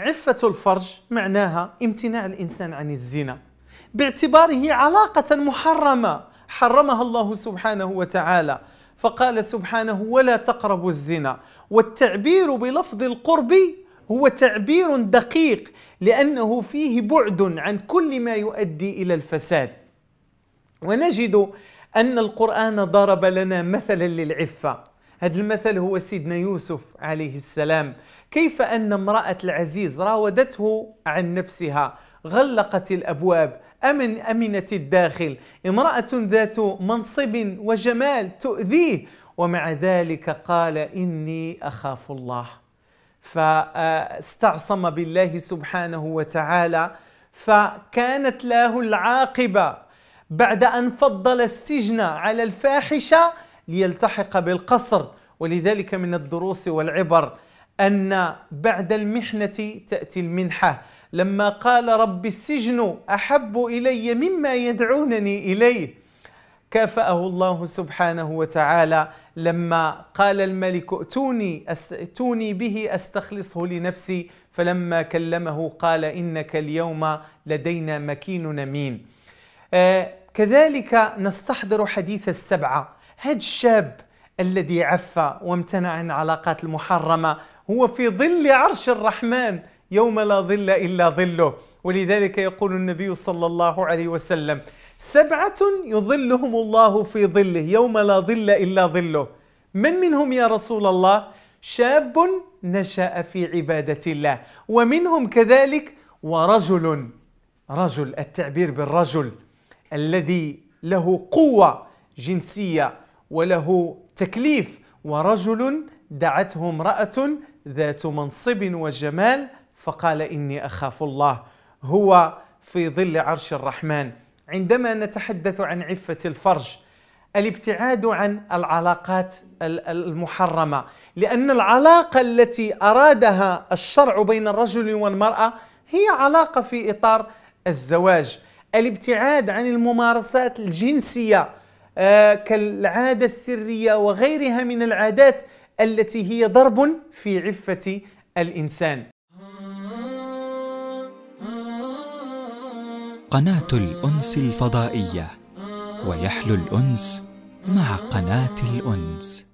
عفة الفرج معناها امتناع الإنسان عن الزنا باعتباره علاقة محرمة حرمها الله سبحانه وتعالى فقال سبحانه ولا تقربوا الزنا والتعبير بلفظ القرب هو تعبير دقيق لأنه فيه بعد عن كل ما يؤدي إلى الفساد ونجد أن القرآن ضرب لنا مثلا للعفة هذا المثل هو سيدنا يوسف عليه السلام كيف أن امرأة العزيز راودته عن نفسها غلقت الأبواب أمن أمنت الداخل امرأة ذات منصب وجمال تؤذيه ومع ذلك قال إني أخاف الله فاستعصم بالله سبحانه وتعالى فكانت له العاقبة بعد أن فضل السجن على الفاحشة ليلتحق بالقصر ولذلك من الدروس والعبر أن بعد المحنة تأتي المنحة لما قال رب السجن أحب إلي مما يدعونني إليه كافأه الله سبحانه وتعالى لما قال الملك ائتوني ائتوني به استخلصه لنفسي فلما كلمه قال انك اليوم لدينا مكين نمين. آه، كذلك نستحضر حديث السبعه هذا الشاب الذي عفى وامتنع عن العلاقات المحرمة هو في ظل عرش الرحمن يوم لا ظل إلا ظله ولذلك يقول النبي صلى الله عليه وسلم سبعة يظلهم الله في ظله يوم لا ظل إلا ظله من منهم يا رسول الله شاب نشأ في عبادة الله ومنهم كذلك ورجل رجل التعبير بالرجل الذي له قوة جنسية وله تكليف ورجل دعته امرأة ذات منصب وجمال فقال إني أخاف الله هو في ظل عرش الرحمن عندما نتحدث عن عفة الفرج الابتعاد عن العلاقات المحرمة لأن العلاقة التي أرادها الشرع بين الرجل والمرأة هي علاقة في إطار الزواج الابتعاد عن الممارسات الجنسية آه، كالعادة السرية وغيرها من العادات التي هي ضرب في عفة الإنسان قناة الأنس الفضائية ويحلو الأنس مع قناة الأنس